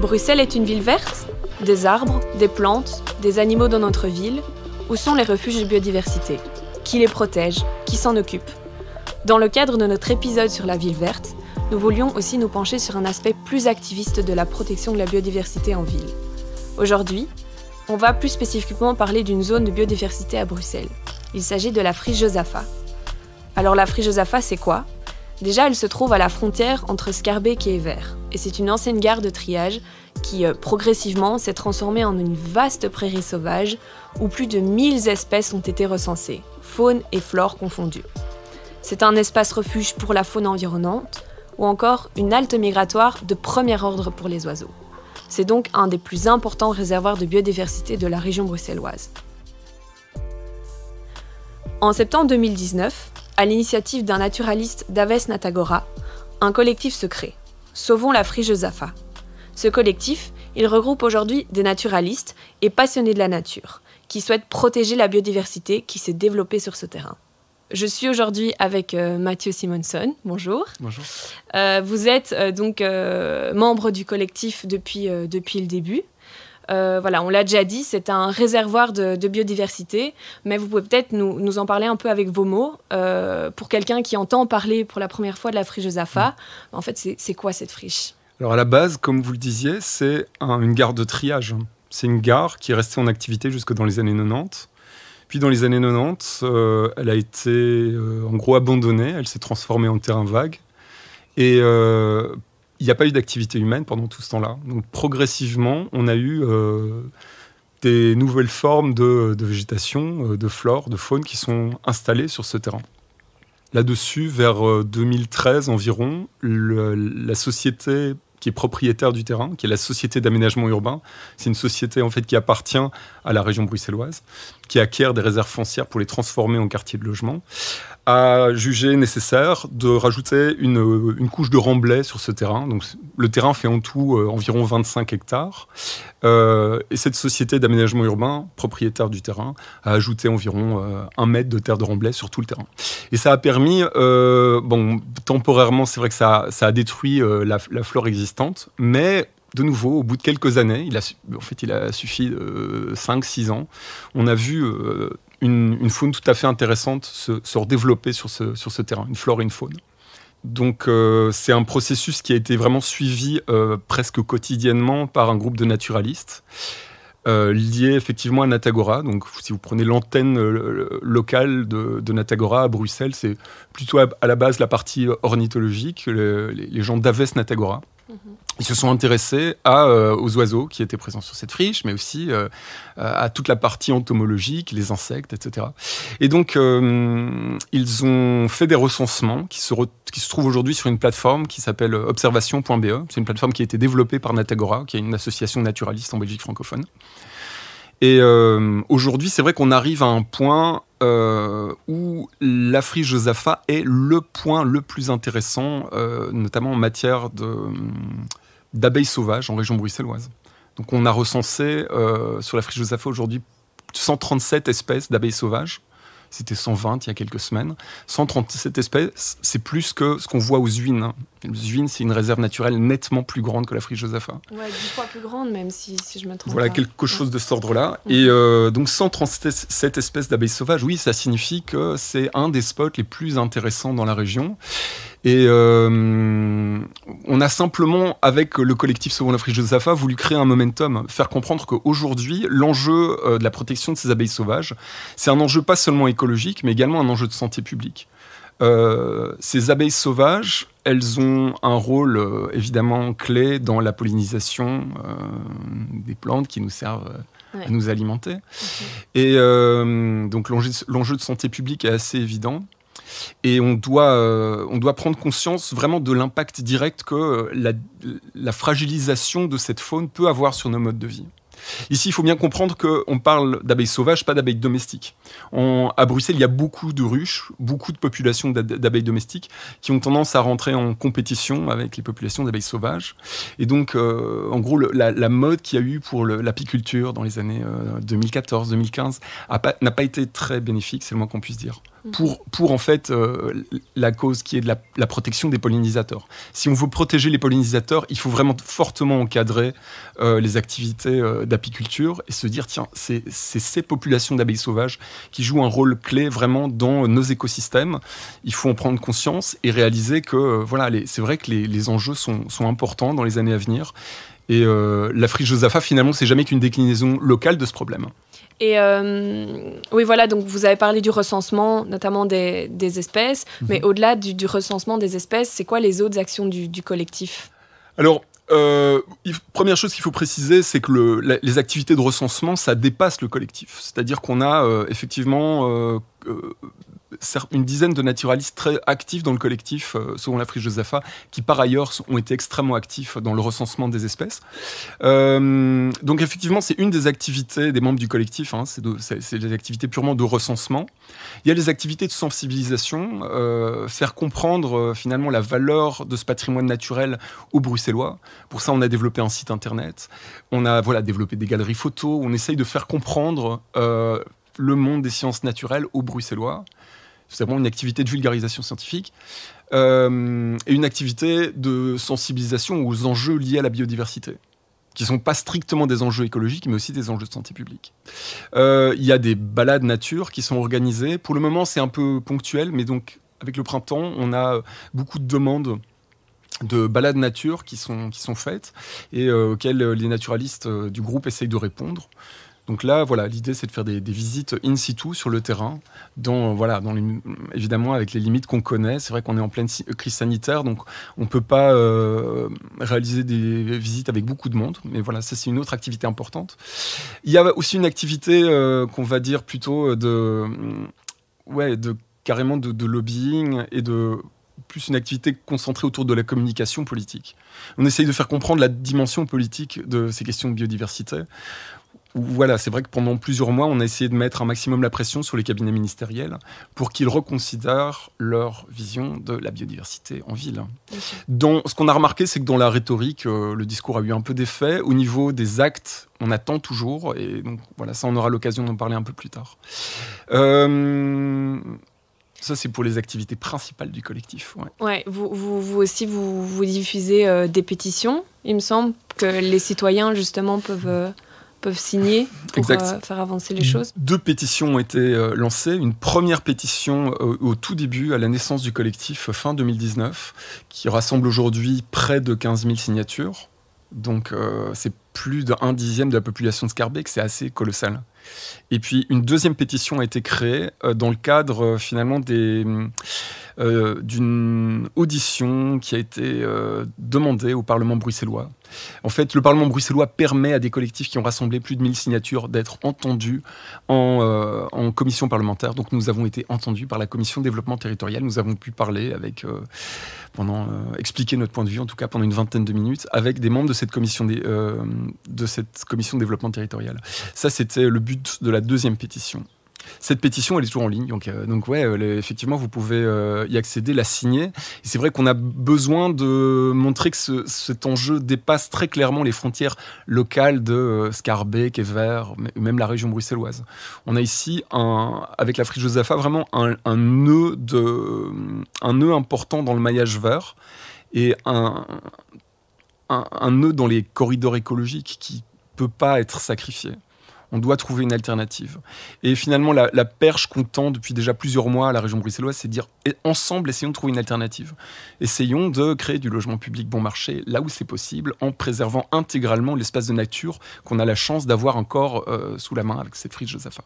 Bruxelles est une ville verte Des arbres, des plantes, des animaux dans notre ville Où sont les refuges de biodiversité Qui les protège Qui s'en occupe Dans le cadre de notre épisode sur la ville verte, nous voulions aussi nous pencher sur un aspect plus activiste de la protection de la biodiversité en ville. Aujourd'hui, on va plus spécifiquement parler d'une zone de biodiversité à Bruxelles. Il s'agit de la friche Josapha. Alors la friche Josapha, c'est quoi Déjà, elle se trouve à la frontière entre Scarbeck et Vert, et c'est une ancienne gare de triage qui, euh, progressivement, s'est transformée en une vaste prairie sauvage où plus de 1000 espèces ont été recensées, faune et flore confondues. C'est un espace refuge pour la faune environnante, ou encore une halte migratoire de premier ordre pour les oiseaux. C'est donc un des plus importants réservoirs de biodiversité de la région bruxelloise. En septembre 2019, à l'initiative d'un naturaliste d'Aves Natagora, un collectif se crée, Sauvons la Frige Zafa. Ce collectif, il regroupe aujourd'hui des naturalistes et passionnés de la nature, qui souhaitent protéger la biodiversité qui s'est développée sur ce terrain. Je suis aujourd'hui avec euh, Mathieu Simonson. Bonjour. Bonjour. Euh, vous êtes euh, donc membre du collectif depuis, depuis le début. Euh, voilà, on l'a déjà dit, c'est un réservoir de, biodiversité, mais vous pouvez peut-être nous, nous, en parler un peu avec vos mots. Euh, pour quelqu'un qui entend parler pour la première fois de la friche de mm. en fait, c'est quoi cette friche Alors à la base, comme vous le disiez, c'est une gare de triage. C'est une gare qui est restée en activité jusque dans les années 90. Puis dans les années 90, euh, elle a été en gros abandonnée, elle s'est transformée en terrain vague. Et il n'y a pas eu d'activité humaine pendant tout ce temps-là. Donc progressivement, on a eu euh, des nouvelles formes de, végétation, euh, de flore, de faune qui sont installées sur ce terrain. Là-dessus, vers 2013 euh, environ, la société qui est propriétaire du terrain, qui est la Société d'aménagement urbain. C'est une société en fait qui appartient à la région bruxelloise, qui acquiert des réserves foncières pour les transformer en quartier de logement, a jugé nécessaire de rajouter une, couche de remblai sur ce terrain. Donc le terrain fait en tout euh, environ 25 hectares. Euh, et cette société d'aménagement urbain, propriétaire du terrain, a ajouté environ euh, un mètre de terre de remblai sur tout le terrain. Et ça a permis, euh, bon, temporairement, c'est vrai que ça, a détruit la, flore existante, mais de nouveau, au bout de quelques années, il a, en fait, il a suffi de 5-6 ans, on a vu une, faune tout à fait intéressante se, se redévelopper sur sur ce terrain, une flore et une faune. Donc euh, c'est un processus qui a été vraiment suivi euh, presque quotidiennement par un groupe de naturalistes liés euh, lié effectivement à Natagora. Donc si vous prenez l'antenne locale de, Natagora à Bruxelles, c'est plutôt à, la base la partie ornithologique, les, les, gens d'Aves Natagora. Ils se sont intéressés à, euh, aux oiseaux qui étaient présents sur cette friche, mais aussi euh, euh, à toute la partie entomologique, les insectes, etc. Et donc, ils ont fait des recensements qui se, qui se trouvent aujourd'hui sur une plateforme qui s'appelle observation.be. C'est une plateforme qui a été développée par Natagora, qui est une association naturaliste en Belgique francophone. Et euh, aujourd'hui, c'est vrai qu'on arrive à un point euh, où l'Afrique Josapha est le point le plus intéressant, euh, notamment en matière d'abeilles sauvages en région bruxelloise. Donc on a recensé sur l'Afrique Josapha aujourd'hui 137 espèces d'abeilles sauvages c'était 120 il y a quelques semaines. 137 espèces, c'est plus que ce qu'on voit aux huines. Hein. Les huines, c'est une réserve naturelle nettement plus grande que la friche Josapha. Ouais, 10 fois plus grande même, si, si je me trompe Voilà, quelque chose de cet ordre-là. Mhm. Et euh, donc 137 espèces d'abeilles sauvages, oui, ça signifie que c'est un des spots les plus intéressants dans la région. Et euh, on a simplement, avec le collectif Sauvons la friche de Safa, voulu créer un momentum, faire comprendre qu'aujourd'hui, l'enjeu euh, de la protection de ces abeilles sauvages, c'est un enjeu pas seulement écologique, mais également un enjeu de santé publique. Euh, ces abeilles sauvages, elles ont un rôle évidemment clé dans la pollinisation des plantes qui nous servent à nous alimenter. Et donc l'enjeu de santé publique est assez évident. Et on doit, euh, on doit prendre conscience vraiment de l'impact direct que euh, la, fragilisation de cette faune peut avoir sur nos modes de vie. Ici, il faut bien comprendre qu'on parle d'abeilles sauvages, pas d'abeilles domestiques. à Bruxelles, il y a beaucoup de ruches, beaucoup de populations d'abeilles domestiques qui ont tendance à rentrer en compétition avec les populations d'abeilles sauvages. Et donc, euh, en gros, la, mode qu'il y a eu pour l'apiculture dans les années 2014-2015 n'a pas été très bénéfique, c'est le moins qu'on puisse dire. Mm. pour, pour en fait euh, la cause qui est de la, protection des pollinisateurs. Si on veut protéger les pollinisateurs, il faut vraiment fortement encadrer euh, les activités euh, d'apiculture et se dire, tiens, c'est ces populations d'abeilles sauvages qui jouent un rôle clé vraiment dans nos écosystèmes. Il faut en prendre conscience et réaliser que, voilà, c'est vrai que les, les enjeux sont, sont importants dans les années à venir et euh, la friche Josapha, finalement, c'est jamais qu'une déclinaison locale de ce problème. Et euh, oui, voilà, donc vous avez parlé du recensement, notamment des, espèces, mhm. mais au-delà du, recensement des espèces, c'est quoi les autres actions du, collectif Alors, euh, première chose qu'il faut préciser, c'est que les activités de recensement, ça dépasse le collectif. C'est-à-dire qu'on a effectivement une dizaine de naturalistes très actifs dans le collectif, euh, selon la friche de qui par ailleurs ont été extrêmement actifs dans le recensement des espèces. Euh, donc effectivement, c'est une des activités des membres du collectif, hein, c'est des activités purement de recensement. Il y a les activités de sensibilisation, euh, faire comprendre finalement la valeur de ce patrimoine naturel aux Bruxellois. Pour ça, on a développé un site internet, on a voilà, développé des galeries photos, on essaye de faire comprendre le monde des sciences naturelles aux Bruxellois. C'est vraiment une activité de vulgarisation scientifique euh, et une activité de sensibilisation aux enjeux liés à la biodiversité qui ne sont pas strictement des enjeux écologiques, mais aussi des enjeux de santé publique. Euh, il y a des balades nature qui sont organisées. Pour le moment, c'est un peu ponctuel, mais donc avec le printemps, on a beaucoup de demandes de balades nature qui sont, qui sont faites et euh, auxquelles les naturalistes du groupe essayent de répondre. Donc là, voilà, l'idée c'est de faire des, visites in situ sur le terrain, dont euh, voilà, dans les, évidemment avec les limites qu'on connaît. C'est vrai qu'on est en pleine euh, crise sanitaire, donc on peut pas euh, réaliser des visites avec beaucoup de monde. Mais voilà, ça c'est une autre activité importante. Il y a aussi une activité qu'on va dire plutôt de, mm, ouais, de carrément de, de lobbying et de plus une activité concentrée autour de la communication politique. On essaye de faire comprendre la dimension politique de ces questions de biodiversité voilà, c'est vrai que pendant plusieurs mois, on a essayé de mettre un maximum la pression sur les cabinets ministériels pour qu'ils reconsidèrent leur vision de la biodiversité en ville. ce qu'on a remarqué, c'est que dans la rhétorique, euh, le discours a eu un peu d'effet. Au niveau des actes, on attend toujours. Et donc, voilà, ça, on aura l'occasion d'en parler un peu plus tard. Euh, ça, c'est pour les activités principales du collectif. Ouais. vous, aussi, vous, diffusez euh, des pétitions, il me semble, que les citoyens, justement, peuvent peuvent signer pour euh, faire avancer les choses. Deux pétitions ont été euh, lancées. Une première pétition euh, au tout début, à la naissance du collectif fin 2019, qui rassemble aujourd'hui près de 15 000 signatures. Donc c'est plus d'un dixième de la population de Scarbeck, c'est assez colossal. Et puis une deuxième pétition a été créée dans le cadre finalement des... Euh, d'une audition qui a été euh, demandée au Parlement bruxellois. En fait, le Parlement bruxellois permet à des collectifs qui ont rassemblé plus de 1000 signatures d'être entendus euh, en, commission parlementaire. Donc nous avons été entendus par la commission développement territorial. Nous avons pu parler avec, pendant, expliquer notre point de vue, en tout cas pendant une vingtaine de minutes, avec des membres de cette commission, de, de cette commission développement territorial. Ça, c'était le but de la deuxième pétition. Cette pétition, elle est toujours en ligne. Donc, oui, euh, donc ouais, euh, effectivement, vous pouvez euh, y accéder, la signer. Et c'est vrai qu'on a besoin de montrer que cet enjeu dépasse très clairement les frontières locales de euh, Scarbeck, Evert, même la région bruxelloise. On a ici, un, avec la friche vraiment un, nœud de, un nœud important dans le maillage vert et un, un nœud dans les corridors écologiques qui peut pas être sacrifié on doit trouver une alternative. Et finalement, la, perche qu'on tend depuis déjà plusieurs mois à la région bruxelloise, c'est de dire eh, ensemble, essayons de trouver une alternative. Essayons de créer du logement public bon marché là où c'est possible, en préservant intégralement l'espace de nature qu'on a la chance d'avoir encore euh, sous la main avec cette friche Josapha.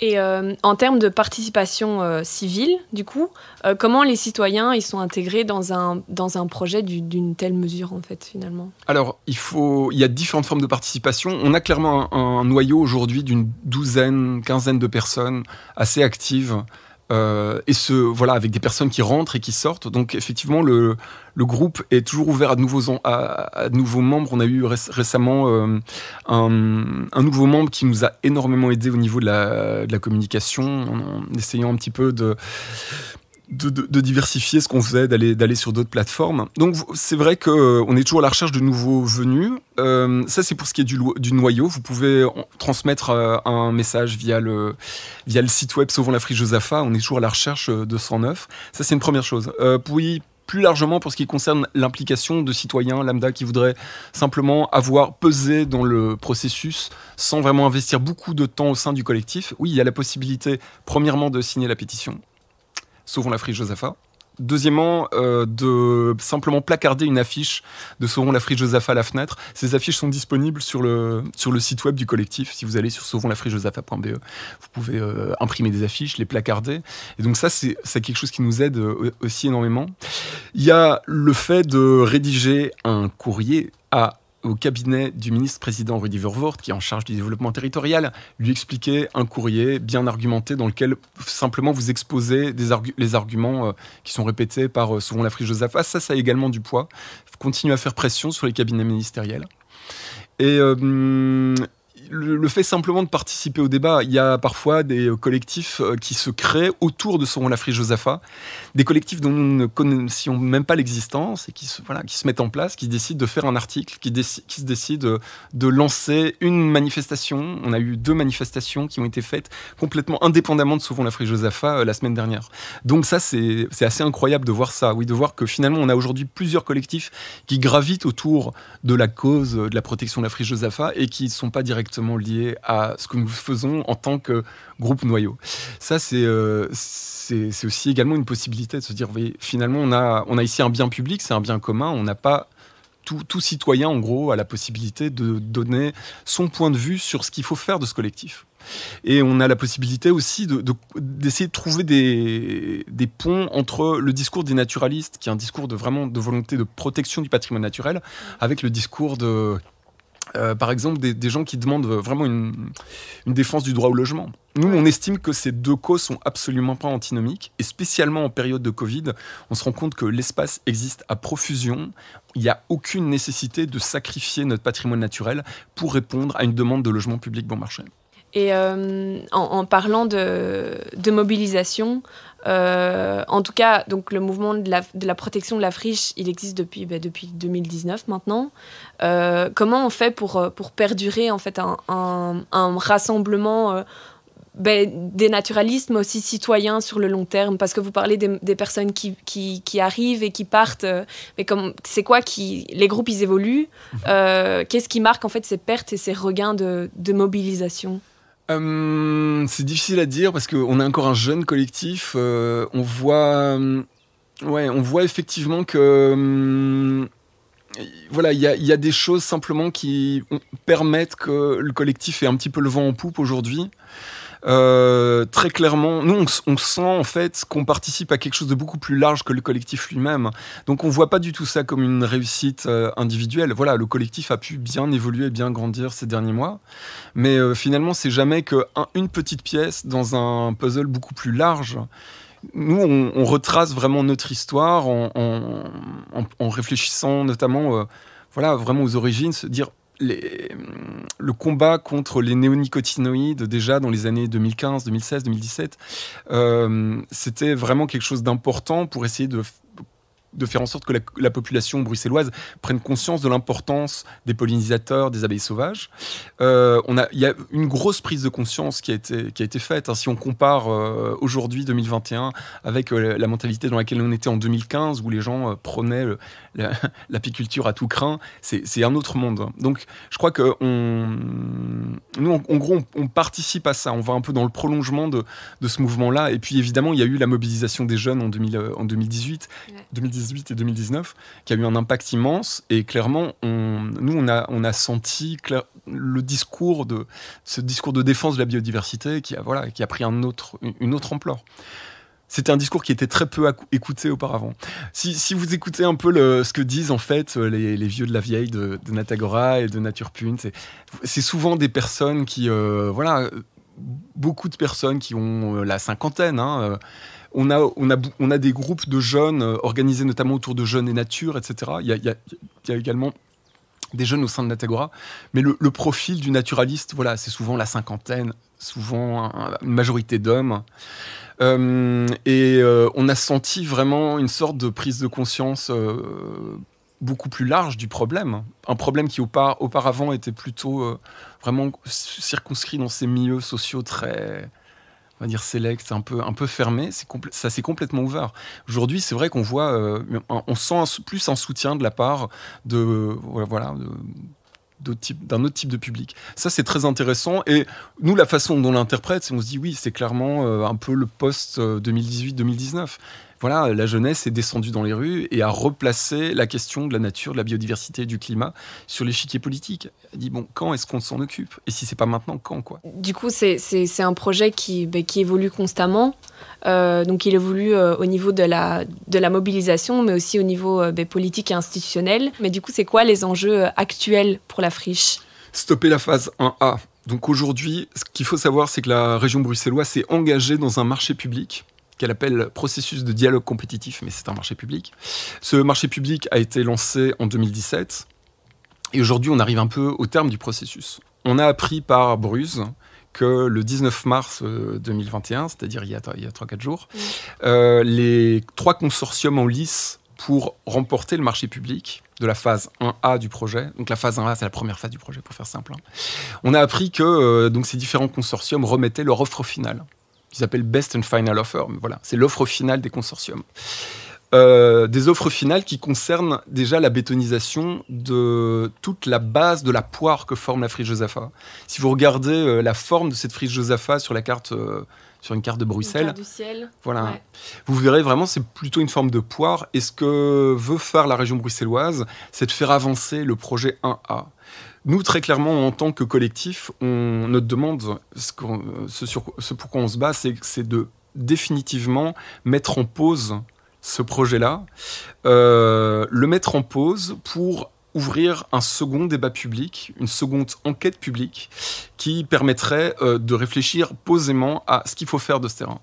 Et euh, en termes de participation euh, civile, du coup, euh, comment les citoyens ils sont intégrés dans un, projet d'une telle mesure, en fait, finalement Alors, il, y a différentes formes de participation. On a clairement un noyau aujourd'hui d'une douzaine, quinzaine de personnes assez actives euh, et ce voilà avec des personnes qui rentrent et qui sortent. Donc effectivement le, groupe est toujours ouvert à de nouveaux à, nouveaux membres. On a eu récemment euh, un, nouveau membre qui nous a énormément aidé au niveau de la, communication en, essayant un petit peu de de, diversifier ce qu'on faisait, d'aller d'aller sur d'autres plateformes. Donc c'est vrai qu'on euh, est toujours à la recherche de nouveaux venus. Euh, ça c'est pour ce qui est du, du noyau. Vous pouvez transmettre euh, un message via le site web Sauvons la friche Josapha. On est toujours à la recherche de 109. Ça c'est une première chose. puis plus largement pour ce qui concerne l'implication de citoyens lambda qui voudraient simplement avoir pesé dans le processus sans vraiment investir beaucoup de temps au sein du collectif, oui, il y a la possibilité, premièrement, de signer la pétition, Sauvons la friche Josapha. Deuxièmement, euh, de simplement placarder une affiche de Sauvons la friche Josapha à la fenêtre. Ces affiches sont disponibles sur le, sur le site web du collectif. Si vous allez sur sauvons-la-friche-josepha.be, vous pouvez euh, imprimer des affiches, les placarder. Et donc ça, c'est quelque chose qui nous aide euh, aussi énormément. Il y a le fait de rédiger un courrier à au cabinet du ministre-président Rudy Vervoort, qui est en charge du développement territorial, lui expliquer un courrier bien argumenté dans lequel simplement vous exposez des les arguments euh, qui sont répétés par euh, souvent la friche Joseph. ça, ça a également du poids. Continue à faire pression sur les cabinets ministériels. Et, euh, le, fait simplement de participer au débat, il y a parfois des euh, collectifs euh, qui se créent autour de son Frise Josapha, des collectifs dont nous ne connaissions même pas l'existence et qui se, voilà, qui se mettent en place, qui décident de faire un article, qui, qui se décident de, lancer une manifestation. On a eu deux manifestations qui ont été faites complètement indépendamment de Sauvons la Josapha euh, la semaine dernière. Donc ça, c'est assez incroyable de voir ça, oui, de voir que finalement, on a aujourd'hui plusieurs collectifs qui gravitent autour de la cause euh, de la protection de la Frise Josapha et qui ne sont pas directement lié à ce que nous faisons en tant que groupe noyau. Ça, c'est euh, aussi également une possibilité de se dire, voyez, finalement, on a, on a ici un bien public, c'est un bien commun, on n'a pas tout, citoyen, en gros, a la possibilité de donner son point de vue sur ce qu'il faut faire de ce collectif. Et on a la possibilité aussi d'essayer de, de, trouver des, des, ponts entre le discours des naturalistes, qui est un discours de vraiment de volonté de protection du patrimoine naturel, avec le discours de euh, par exemple, des, gens qui demandent vraiment une, défense du droit au logement. Nous, on estime que ces deux causes sont absolument pas antinomiques, et spécialement en période de Covid, on se rend compte que l'espace existe à profusion. Il n'y a aucune nécessité de sacrifier notre patrimoine naturel pour répondre à une demande de logement public bon marché. Et euh, en, parlant de, de mobilisation, euh, en tout cas, donc le mouvement de la, protection de la friche, il existe depuis, bah, depuis 2019 maintenant. Euh, comment on fait pour, euh, pour perdurer en fait un, un, rassemblement bah, des naturalistes, mais aussi citoyens sur le long terme Parce que vous parlez des, personnes qui, qui, qui, arrivent et qui partent, mais comme c'est quoi qui les groupes ils évoluent mhm. Qu'est-ce qui marque en fait ces pertes et ces regains de, de mobilisation euh, c'est difficile à dire parce qu'on est encore un jeune collectif. Euh, on voit, euh, on voit effectivement que voilà, il y, y a, des choses simplement qui permettent que le collectif ait un petit peu le vent en poupe aujourd'hui. Euh, très clairement, nous, on, sent en fait qu'on participe à quelque chose de beaucoup plus large que le collectif lui-même. Donc, on voit pas du tout ça comme une réussite euh, individuelle. Voilà, le collectif a pu bien évoluer, bien grandir ces derniers mois, mais euh, finalement, c'est jamais qu'une petite pièce dans un puzzle beaucoup plus large nous, on, retrace vraiment notre histoire en, réfléchissant notamment voilà, vraiment aux origines, se dire le combat contre les néonicotinoïdes, déjà dans les années 2015, 2016, 2017, c'était vraiment quelque chose d'important pour essayer de de faire en sorte que la, population bruxelloise prenne conscience de l'importance des pollinisateurs, des abeilles sauvages. Euh, on a, il y a une grosse prise de conscience qui a été, qui a été faite. Hein, si on compare euh, aujourd'hui 2021 avec euh, la mentalité dans laquelle on était en 2015, où les gens prenaient l'apiculture à tout craint, c'est un autre monde. Donc, je crois que on, nous, en, gros, on, participe à ça. On va un peu dans le prolongement de, de ce mouvement-là. Et puis, évidemment, il y a eu la mobilisation des jeunes en, 2018, 2018 et 2019, qui a eu un impact immense. Et clairement, on, nous, on a, on a senti le discours de ce discours de défense de la biodiversité qui a, voilà, qui a pris un autre, une autre ampleur. C'était un discours qui était très peu écouté auparavant. Si, vous écoutez un peu ce que disent en fait les, vieux de la vieille de, Natagora et de Nature Pune, c'est souvent des personnes qui, euh, voilà, beaucoup de personnes qui ont euh, la cinquantaine, hein, euh, on a, des groupes de jeunes euh, organisés notamment autour de jeunes et nature, etc. Il y a, également des jeunes au sein de l'Atagora. Mais le, profil du naturaliste, voilà, c'est souvent la cinquantaine, souvent une majorité d'hommes. Euh, et euh, on a senti vraiment une sorte de prise de conscience beaucoup plus large du problème. Un problème qui auparavant était plutôt vraiment circonscrit dans ces milieux sociaux très, on va dire select, un peu, un peu fermé, ça s'est complètement ouvert. Aujourd'hui, c'est vrai qu'on voit, euh, on sent plus un soutien de la part de, euh, voilà, d'un autre type de public. Ça, c'est très intéressant. Et nous, la façon dont on l'interprète, on se dit oui, c'est clairement euh, un peu le post-2018-2019 voilà, la jeunesse est descendue dans les rues et a replacé la question de la nature, de la biodiversité, et du climat sur l'échiquier politique. Elle dit bon, quand est-ce qu'on s'en occupe Et si c'est pas maintenant, quand quoi Du coup, c'est un projet qui, ben, qui évolue constamment. Euh, donc, il évolue euh, au niveau de la, mobilisation, mais aussi au niveau euh, ben, politique et institutionnel. Mais du coup, c'est quoi les enjeux actuels pour la friche Stopper la phase 1A. Donc aujourd'hui, ce qu'il faut savoir, c'est que la région bruxelloise s'est engagée dans un marché public qu'elle appelle processus de dialogue compétitif, mais c'est un marché public. Ce marché public a été lancé en 2017 et aujourd'hui on arrive un peu au terme du processus. On a appris par Bruse que le 19 mars 2021, euh, c'est-à-dire il y a, a 3-4 jours, euh, les trois consortiums en lice pour remporter le marché public de la phase 1A du projet. Donc la phase 1A, c'est la première phase du projet, pour faire simple. Hein. On a appris que euh, donc ces différents consortiums remettaient leur offre finale. Ils appellent Best and Final Offer. Mais voilà, c'est l'offre finale des consortiums. Euh, des offres finales qui concernent déjà la bétonisation de toute la base de la poire que forme la frise Josapha. Si vous regardez euh, la forme de cette frise Josapha sur la carte euh, sur une carte de Bruxelles. Voilà. Vous verrez vraiment, c'est plutôt une forme de poire. Et ce que veut faire la région bruxelloise, c'est de faire avancer le projet 1A. Nous, très clairement, en tant que collectif, on, notre demande, ce, pour sur, ce pourquoi on se bat, c'est de définitivement mettre en pause ce projet-là, euh, le mettre en pause pour ouvrir un second débat public, une seconde enquête publique qui permettrait euh, de réfléchir posément à ce qu'il faut faire de ce terrain.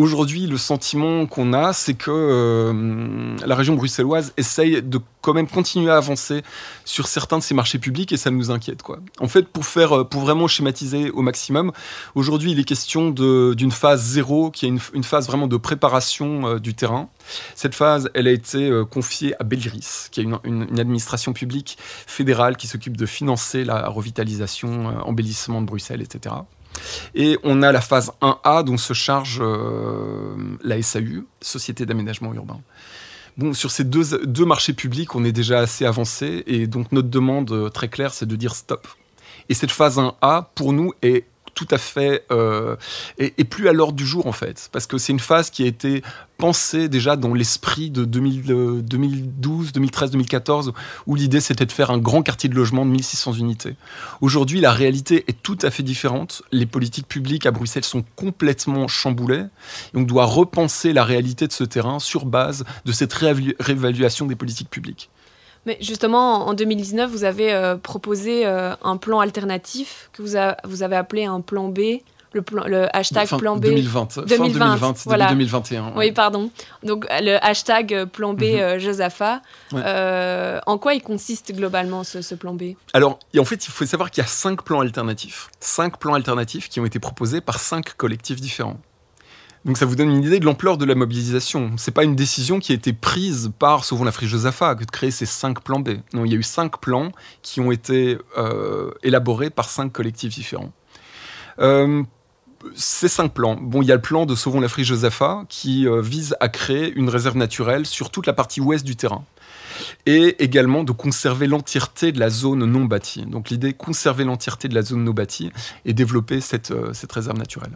Aujourd'hui, le sentiment qu'on a, c'est que euh, la région bruxelloise essaye de quand même continuer à avancer sur certains de ses marchés publics et ça nous inquiète. Quoi. En fait, pour, faire, euh, pour vraiment schématiser au maximum, aujourd'hui, il est question d'une phase zéro qui est une, phase vraiment de préparation euh, du terrain. Cette phase, elle a été confiée à Belgris, qui est une, une administration publique fédérale qui s'occupe de financer la revitalisation, embellissement de Bruxelles, etc. Et on a la phase 1A dont se charge euh, la SAU, Société d'aménagement urbain. Bon, sur ces deux, deux marchés publics, on est déjà assez avancé et donc notre demande euh, très claire, c'est de dire stop. Et cette phase 1A, pour nous, est tout à fait et, euh, plus à l'ordre du jour en fait, parce que c'est une phase qui a été pensée déjà dans l'esprit de 2000, 2012, 2013, 2014, où l'idée c'était de faire un grand quartier de logement de 1600 unités. Aujourd'hui, la réalité est tout à fait différente. Les politiques publiques à Bruxelles sont complètement chamboulées, et on doit repenser la réalité de ce terrain sur base de cette réévaluation des politiques publiques. Mais justement, en 2019, vous avez euh, proposé euh, un plan alternatif que vous, avez appelé un plan B. Le, hashtag plan B 2020, 2020, 2021. Oui, pardon. Donc euh, le hashtag plan B mm en quoi il consiste globalement ce, ce plan B Alors, en fait, il faut savoir qu'il y a cinq plans alternatifs, cinq plans alternatifs qui ont été proposés par cinq collectifs différents. Donc ça vous donne une idée de l'ampleur de la mobilisation. C'est pas une décision qui a été prise par Sauvons la friche que de créer ces cinq plans B. Non, il y a eu cinq plans qui ont été euh, élaborés par cinq collectifs différents. Euh, ces cinq plans. Bon, il y a le plan de Sauvons la friche Josapha qui euh, vise à créer une réserve naturelle sur toute la partie ouest du terrain et également de conserver l'entièreté de la zone non bâtie. Donc l'idée, conserver l'entièreté de la zone non bâtie et développer cette réserve naturelle.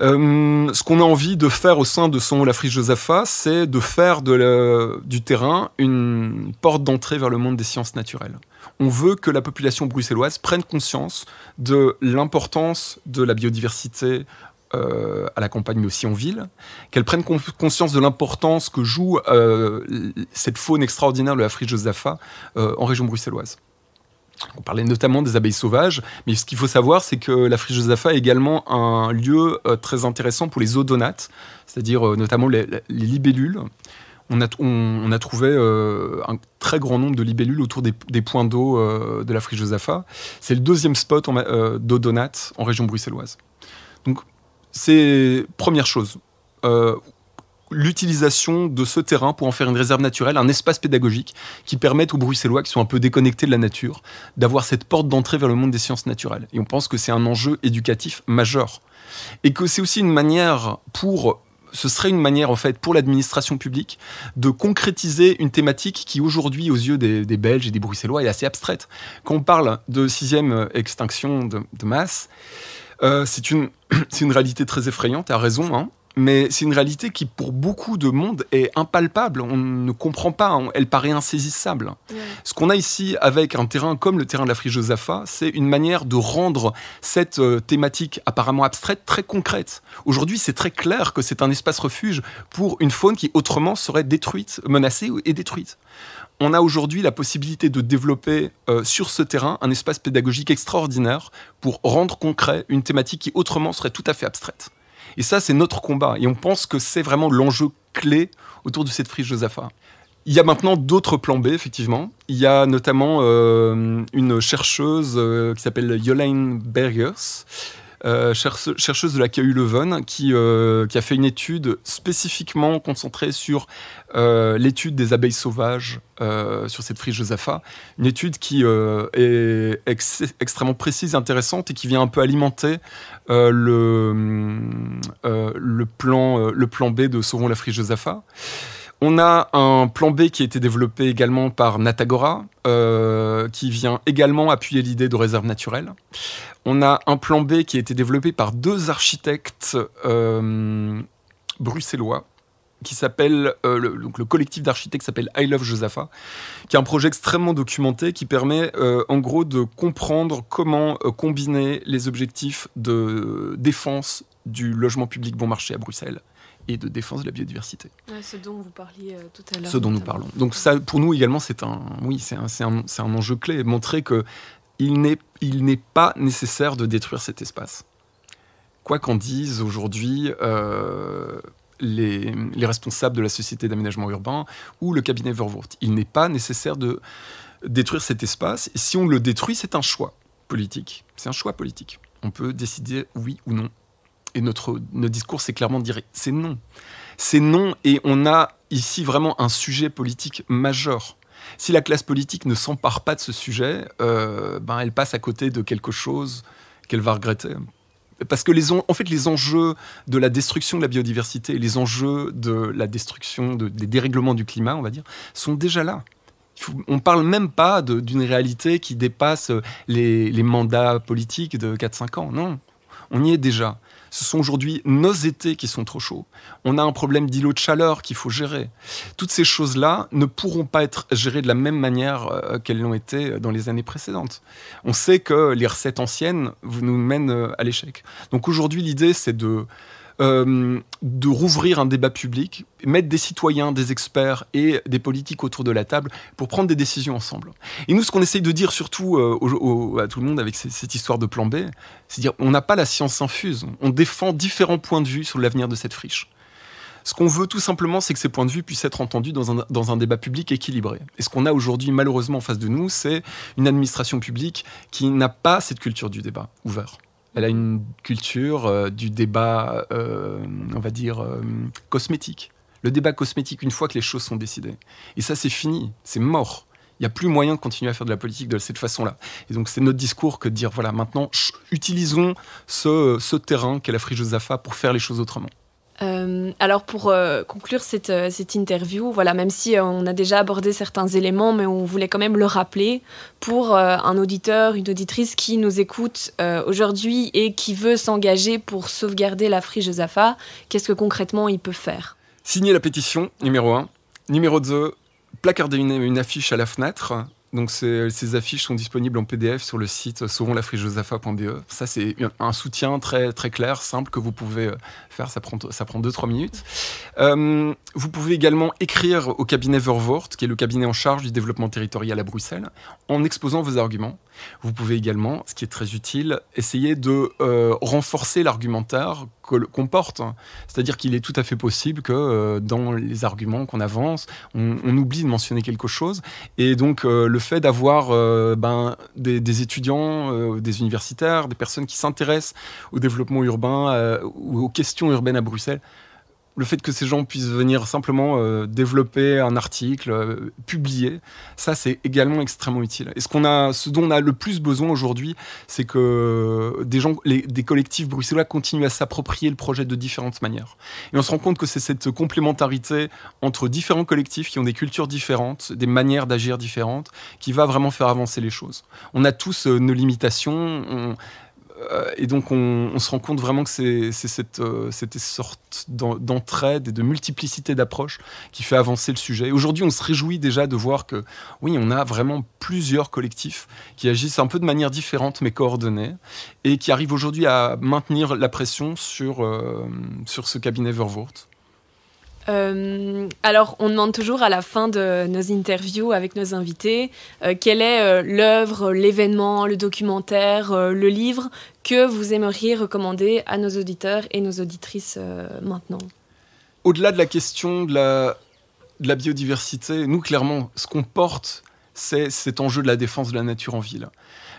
Euh, ce qu'on a envie de faire au sein de son La Friche Josapha, c'est de faire du terrain une porte d'entrée vers le monde des sciences naturelles. On veut que la population bruxelloise prenne conscience de l'importance de la biodiversité euh, à la campagne, mais aussi en ville, qu'elle prenne conscience de l'importance que joue euh, cette faune extraordinaire de la Josapha en région bruxelloise. On parlait notamment des abeilles sauvages, mais ce qu'il faut savoir, c'est que la friche est également un lieu euh, très intéressant pour les odonates, c'est-à-dire euh, notamment les, libellules. On a, on, a, trouvé euh, un très grand nombre de libellules autour des, points d'eau de la friche C'est le deuxième spot d'odonates en région bruxelloise. Donc, c'est première chose l'utilisation de ce terrain pour en faire une réserve naturelle, un espace pédagogique qui permette aux Bruxellois qui sont un peu déconnectés de la nature d'avoir cette porte d'entrée vers le monde des sciences naturelles. Et on pense que c'est un enjeu éducatif majeur. Et que c'est aussi une manière pour ce serait une manière en fait pour l'administration publique de concrétiser une thématique qui aujourd'hui aux yeux des, Belges et des Bruxellois est assez abstraite. Quand on parle de sixième euh, extinction de, masse, euh, c'est une, une réalité très effrayante, à raison, hein, mais c'est une réalité qui, pour beaucoup de monde, est impalpable. On ne comprend pas, hein. elle paraît insaisissable. Ce qu'on a ici avec un terrain comme le terrain de la friche c'est une manière de rendre cette euh, thématique apparemment abstraite très concrète. Aujourd'hui, c'est très clair que c'est un espace refuge pour une faune qui autrement serait détruite, menacée et détruite on a aujourd'hui la possibilité de développer euh, sur ce terrain un espace pédagogique extraordinaire pour rendre concret une thématique qui autrement serait tout à fait abstraite. Et ça, c'est notre combat. Et on pense que c'est vraiment l'enjeu clé autour de cette friche Josaphat. Il y a maintenant d'autres plans B, effectivement. Il y a notamment euh, une chercheuse euh, qui s'appelle Yolaine Bergers, euh, chercheuse de la KU Leuven, euh, qui, a fait une étude spécifiquement concentrée sur euh, l'étude des abeilles sauvages sur cette friche Josapha. Une étude qui est extrêmement précise et intéressante et qui vient un peu alimenter le, plan, le plan B de Sauvons la friche Josapha. On a un plan B qui a été développé également par Natagora, euh, qui vient également appuyer l'idée de réserve naturelle. On a un plan B qui a été développé par deux architectes euh, bruxellois, qui s'appelle euh, le, donc le collectif d'architectes s'appelle I Love Josapha, qui est un projet extrêmement documenté qui permet en gros de comprendre comment combiner les objectifs de défense du logement public bon marché à Bruxelles et de défense de la biodiversité. ce dont vous parliez euh, tout à l'heure. Ce dont nous parlons. Donc ça, pour nous également, c'est un, oui, c'est un, un, enjeu clé. Montrer que il n'est, il n'est pas nécessaire de détruire cet espace. Quoi qu'en disent aujourd'hui euh, les, les, responsables de la société d'aménagement urbain ou le cabinet Vervoort, il n'est pas nécessaire de détruire cet espace. Et si on le détruit, c'est un choix politique. C'est un choix politique. On peut décider oui ou non et notre, notre discours, c'est clairement dire c'est non. C'est non, et on a ici vraiment un sujet politique majeur. Si la classe politique ne s'empare pas de ce sujet, euh, ben elle passe à côté de quelque chose qu'elle va regretter. Parce que les en, fait, les enjeux de la destruction de la biodiversité, les enjeux de la destruction, des dérèglements du climat, on va dire, sont déjà là. On ne parle même pas d'une réalité qui dépasse euh, les, les mandats politiques de 4-5 ans. Non, on y est déjà. Ce sont aujourd'hui nos étés qui sont trop chauds. On a un problème d'îlot de chaleur qu'il faut gérer. Toutes ces choses-là ne pourront pas être gérées de la même manière euh, qu'elles l'ont été euh, dans les années précédentes. On sait que les recettes anciennes nous mènent euh, à l'échec. Donc aujourd'hui, l'idée, c'est de euh, de rouvrir un débat public, mettre des citoyens, des experts et des politiques autour de la table pour prendre des décisions ensemble. Et nous, ce qu'on essaye de dire surtout euh, à tout le monde avec cette histoire de plan B, c'est dire on n'a pas la science infuse, on défend différents points de vue sur l'avenir de cette friche. Ce qu'on veut tout simplement, c'est que ces points de vue puissent être entendus dans un, dans un débat public équilibré. Et ce qu'on a aujourd'hui malheureusement en face de nous, c'est une administration publique qui n'a pas cette culture du débat ouvert. Elle a une culture euh, du débat, euh, on va dire, euh, cosmétique. Le débat cosmétique, une fois que les choses sont décidées. Et ça, c'est fini, c'est mort. Il n'y a plus moyen de continuer à faire de la politique de cette façon-là. Et donc, c'est notre discours que de dire, voilà, maintenant, utilisons ce, terrain qu'est la josaphat pour faire les choses autrement. Euh, alors pour euh, conclure euh, cette, interview, voilà, même si on a déjà abordé certains éléments, mais on voulait quand même le rappeler pour un auditeur, une auditrice qui nous écoute aujourd'hui et qui veut s'engager pour sauvegarder la Fri Josapha, qu'est-ce que concrètement il peut faire Signer la pétition, numéro 1. Numéro 2, placarder une affiche à la fenêtre donc euh, ces affiches sont disponibles en PDF sur le site euh, sauvonslafrigeosafa.be. E. Ça c'est un soutien très très clair, simple que vous pouvez euh, faire. Ça prend ça prend deux trois minutes. vous pouvez également écrire au cabinet Vervoort, qui est le cabinet en charge du développement territorial à Bruxelles, en exposant vos arguments. Vous pouvez également, ce qui est très utile, essayer de renforcer l'argumentaire comporte. C'est-à-dire qu'il est tout à fait possible que euh, dans les arguments qu'on avance, on, oublie de mentionner quelque chose. Et donc euh, le fait d'avoir euh, ben, des, étudiants, des universitaires, des personnes qui s'intéressent au développement urbain ou aux questions urbaines à Bruxelles, le fait que ces gens puissent venir simplement euh, développer un article, publié, euh, publier, ça c'est également extrêmement utile. Et ce, qu'on a, ce dont on a le plus besoin aujourd'hui, c'est que des gens, des collectifs bruxellois continuent à s'approprier le projet de différentes manières. Et on se rend compte que c'est cette complémentarité entre différents collectifs qui ont des cultures différentes, des manières d'agir différentes, qui va vraiment faire avancer les choses. On a tous euh, nos limitations. On, euh, et donc on, se rend compte vraiment que c'est euh, cette, sorte d'entraide et de multiplicité d'approches qui fait avancer le sujet. Aujourd'hui, on se réjouit déjà de voir que oui, on a vraiment plusieurs collectifs qui agissent un peu de manière différente mais coordonnées et qui arrivent aujourd'hui à maintenir la pression sur, euh, sur ce cabinet Verwoerd. Euh, alors, on demande toujours à la fin de nos interviews avec nos invités euh, quelle est euh, l'œuvre, l'événement, le documentaire, le livre que vous aimeriez recommander à nos auditeurs et nos auditrices maintenant. Au-delà de la question de la, biodiversité, nous, clairement, ce qu'on porte, c'est cet enjeu de la défense de la nature en ville.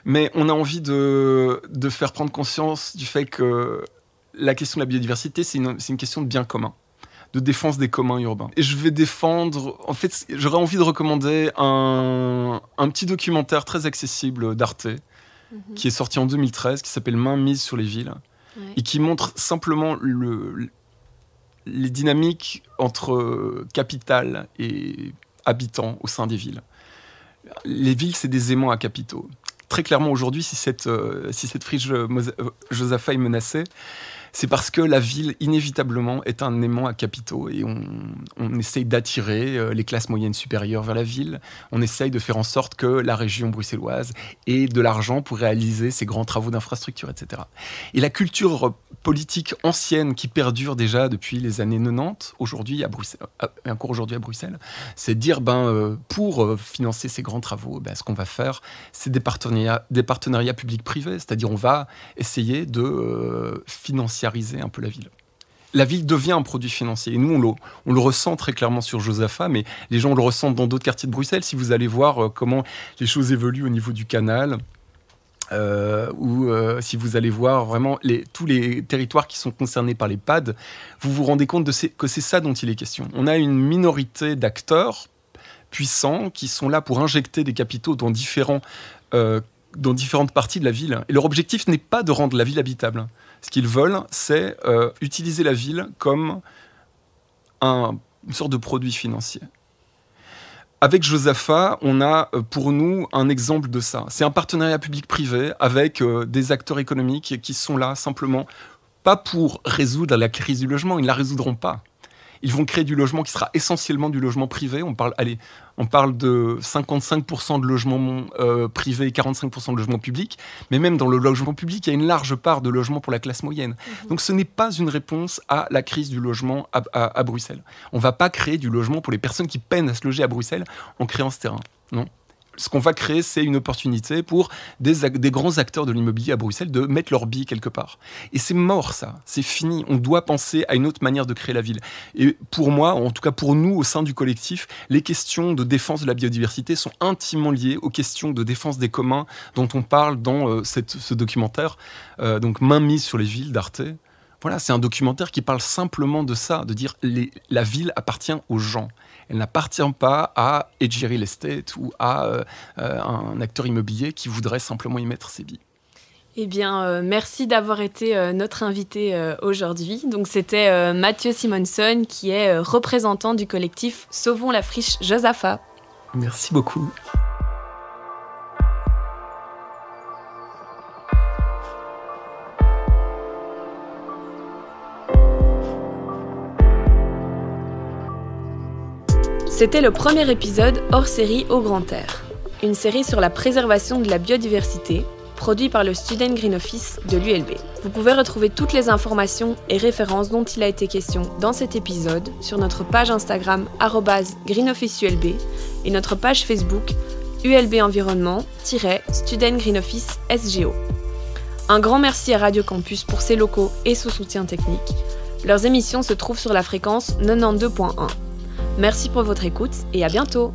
Mais on a envie de, faire prendre conscience du fait que la question de la biodiversité, c'est une, une question de bien commun de défense des communs urbains. Et je vais défendre, en fait, j'aurais envie de recommander un, petit documentaire très accessible d'Arte, mhm. qui est sorti en 2013, qui s'appelle Main mise sur les villes, et qui montre simplement le, les dynamiques entre capital et habitants au sein des villes. Les villes, c'est des aimants à capitaux. Très clairement, aujourd'hui, si cette, euh, si cette friche euh, euh, Josapha est menacée, c'est parce que la ville, inévitablement, est un aimant à capitaux et on, essaye d'attirer euh, les classes moyennes supérieures vers la ville. On essaye de faire en sorte que la région bruxelloise ait de l'argent pour réaliser ses grands travaux d'infrastructure, etc. Et la culture politique ancienne qui perdure déjà depuis les années 90, aujourd'hui à Bruxelles, euh, encore aujourd'hui à Bruxelles, c'est dire ben, euh, pour financer ces grands travaux, ben, ce qu'on va faire, c'est des partenariats, des partenariats publics-privés, c'est-à-dire on va essayer de financer un peu la ville. La ville devient un produit financier. Et nous, on le, on ressent très clairement sur Josapha, mais les gens le ressentent dans d'autres quartiers de Bruxelles. Si vous allez voir euh, comment les choses évoluent au niveau du canal, euh, ou euh, si vous allez voir vraiment tous les territoires qui sont concernés par les PAD, vous vous rendez compte de que c'est ça dont il est question. On a une minorité d'acteurs puissants qui sont là pour injecter des capitaux dans différentes parties de la ville. Et leur objectif n'est pas de rendre la ville habitable. Ce qu'ils veulent, c'est euh, utiliser la ville comme un, une sorte de produit financier. Avec Josapha, on a euh, pour nous un exemple de ça. C'est un partenariat public-privé avec euh, des acteurs économiques qui sont là simplement pas pour résoudre la crise du logement, ils ne la résoudront pas. Ils vont créer du logement qui sera essentiellement du logement privé. On parle, allez, on parle de 55% de logements privé euh, privés et 45% de logements public, Mais même dans le logement public, il y a une large part de logements pour la classe moyenne. Mhm. Donc ce n'est pas une réponse à la crise du logement à, à Bruxelles. On ne va pas créer du logement pour les personnes qui peinent à se loger à Bruxelles en créant ce terrain. Non ce qu'on va créer, c'est une opportunité pour des, grands acteurs de l'immobilier à Bruxelles de mettre leur bille quelque part. Et c'est mort, ça. C'est fini. On doit penser à une autre manière de créer la ville. Et pour moi, en tout cas pour nous au sein du collectif, les questions de défense de la biodiversité sont intimement liées aux questions de défense des communs dont on parle dans euh, ce documentaire, euh, donc Main mise sur les villes d'Arte. Voilà, c'est un documentaire qui parle simplement de ça, de dire la ville appartient aux gens. Elle n'appartient pas à Edgeri Estate ou à euh, euh, un acteur immobilier qui voudrait simplement y mettre ses billes. Eh bien, euh, merci d'avoir été notre invité aujourd'hui. Donc, c'était Mathieu Simonson qui est représentant du collectif Sauvons la friche Josapha. Merci beaucoup. C'était le premier épisode hors série Au Grand Air, une série sur la préservation de la biodiversité, produit par le Student Green Office de l'ULB. Vous pouvez retrouver toutes les informations et références dont il a été question dans cet épisode sur notre page Instagram greenofficeulb et notre page Facebook ULB Environnement-Student Green Office SGO. Un grand merci à Radio Campus pour ses locaux et son soutien technique. Leurs émissions se trouvent sur la fréquence 92.1. Merci pour votre écoute et à bientôt